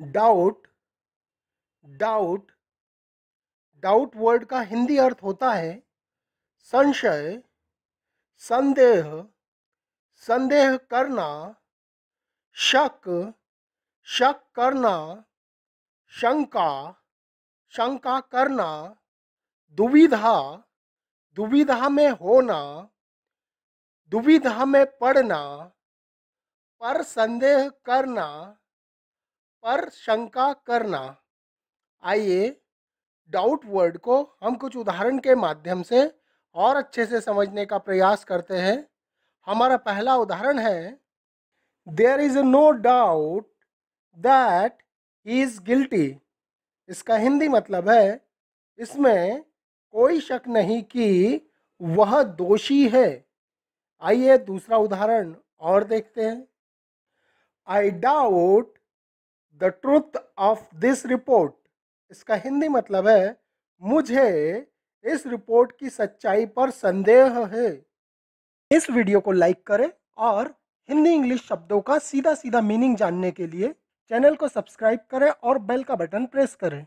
doubt doubt doubt word का हिंदी अर्थ होता है संशय संदेह संदेह करना शक शक करना शंका शंका करना दुविधा दुविधा में होना दुविधा में पड़ना पर संदेह करना पर शंका करना आइए डाउट वर्ड को हम कुछ उदाहरण के माध्यम से और अच्छे से समझने का प्रयास करते हैं हमारा पहला उदाहरण है there is no doubt that he is guilty इसका हिंदी मतलब है इसमें कोई शक नहीं कि वह दोषी है आइए दूसरा उदाहरण और देखते हैं I doubt the truth of this report इसका हिंदी मतलब है मुझे इस रिपोर्ट की सच्चाई पर संदेह है इस वीडियो को लाइक करें और हिंदी इंग्लिश शब्दों का सीधा सीधा मीनिंग जानने के लिए चैनल को सब्सक्राइब करें और बेल का बटन प्रेस करें